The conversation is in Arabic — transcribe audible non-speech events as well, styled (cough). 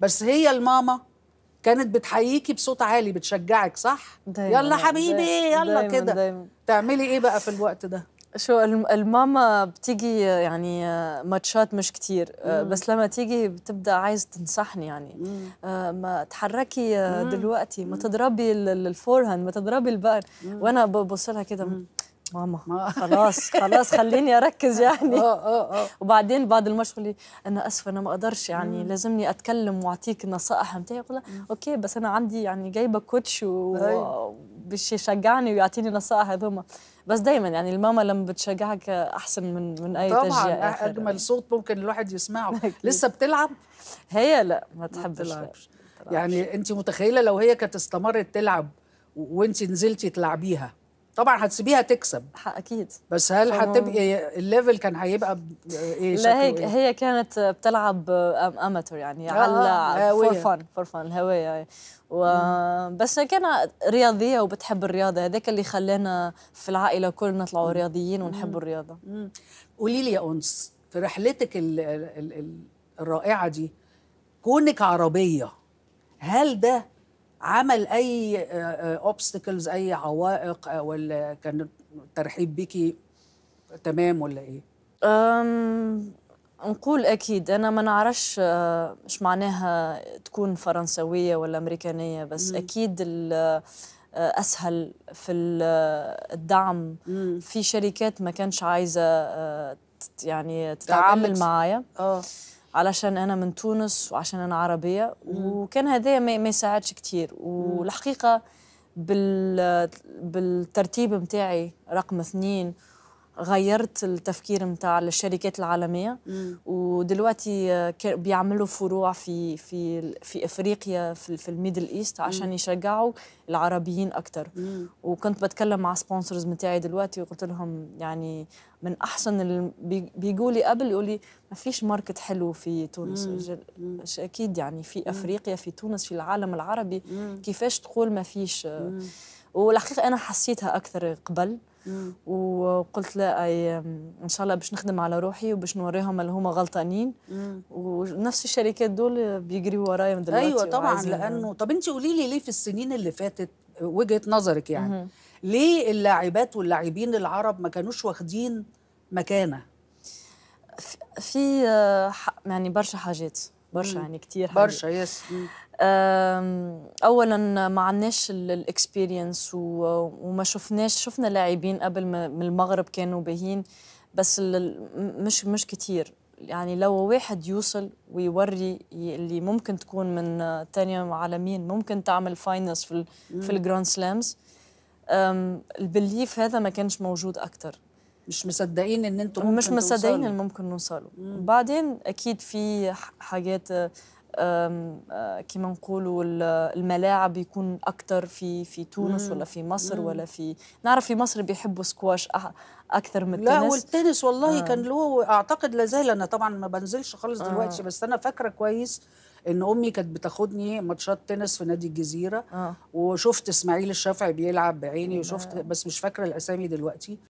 بس هي الماما كانت بتحييكي بصوت عالي بتشجعك صح دايما يلا حبيبي يلا كده تعملي ايه بقى في الوقت ده شو الماما بتيجي يعني آه، ماتشات مش كتير آه، بس لما تيجي بتبدا عايز تنصحني يعني آه، ما تحركي دلوقتي ما تضربي الفورهاند ما تضربي البقر وانا ببص لها كده ماما خلاص خلاص خليني اركز (laughs) آه، يعني آه، آه. وبعدين بعد المشهد لي انا اسفه انا ما اقدرش يعني لازمني اتكلم واعطيك النصائح بتاعي اقول اوكي بس انا عندي يعني جايبه كوتش وبش أيوه. يشجعني ويعطيني نصائح هذوما بس دايما يعني الماما لما بتشجعك احسن من من اي طبعا تشجيع اجمل صوت ممكن الواحد يسمعه (laughs) لسه بتلعب هي لا ما تحبش لا. يعني انت متخيله لو هي كانت استمرت تلعب وانت نزلتي تلعبيها طبعا هتسيبيها تكسب اكيد بس هل هتبقي الليفل كان هيبقى ايه لا هي إيه؟ هي كانت بتلعب اماتور يعني على فور فن فور فن الهوايه بس كان رياضيه وبتحب الرياضه هذاك اللي خلانا في العائله كلنا نطلعوا رياضيين ونحب الرياضه قولي لي يا انس في رحلتك الـ الـ الـ الرائعه دي كونك عربيه هل ده عمل اي اوبستكلز آه، آه، اي عوائق آه، ولا كان الترحيب بيكي تمام ولا ايه أم نقول اكيد انا ما نعرفش مش معناها تكون فرنسويه ولا امريكانيه بس م. اكيد اسهل في الدعم م. في شركات ما كانش عايزه يعني تتعامل معايا اه علشان انا من تونس وعشان انا عربيه وكان هذا ما يساعدش كتير والحقيقه بال بالترتيب متاعي رقم اثنين غيرت التفكير نتاع الشركات العالميه مم. ودلوقتي آه، بيعملوا فروع في في في افريقيا في, في الميدل ايست عشان يشجعوا العربيين اكثر مم. وكنت بتكلم مع سبونسرز نتاعي دلوقتي وقلت لهم يعني من احسن بيقولي قبل يقولي ما فيش ماركت حلو في تونس جل... اكيد يعني في افريقيا في تونس في العالم العربي مم. كيفاش تقول ما فيش والحقيقه انا حسيتها اكثر قبل وقلت لا أي ان شاء الله باش نخدم على روحي وباش نوريهم اللي هما غلطانين ونفس الشركات دول بيجري ورايا من دلوقتي ايوه طبعا لانه طب انت قولي لي ليه في السنين اللي فاتت وجهه نظرك يعني مم. ليه اللاعبات واللاعبين العرب ما كانوش واخدين مكانه في آه، يعني برشا حاجات برشا يعني كثير برشا يس اولا ما عندناش الاكسبيرينس وما شفناش شفنا لاعبين قبل من المغرب كانوا باهين بس مش مش كثير يعني لو واحد يوصل ويوري اللي ممكن تكون من تانية عالمين ممكن تعمل فاينلز في, في الجراند سلامز البليف هذا ما كانش موجود اكثر مش مصدقين ان انتم ممكن مش مصدقين ان ممكن نوصلوا بعدين اكيد في حاجات آه، آه، كما نقولوا الملاعب يكون اكثر في في تونس مم. ولا في مصر مم. ولا في نعرف في مصر بيحبوا سكواش اكثر من التنس لا والتنس والله آه. كان له اعتقد لا زال انا طبعا ما بنزلش خالص آه. دلوقتي بس انا فاكره كويس ان امي كانت بتاخدني ماتشات تنس في نادي الجزيره آه. وشفت اسماعيل الشافعي بيلعب بعيني وشفت بس مش فاكره الاسامي دلوقتي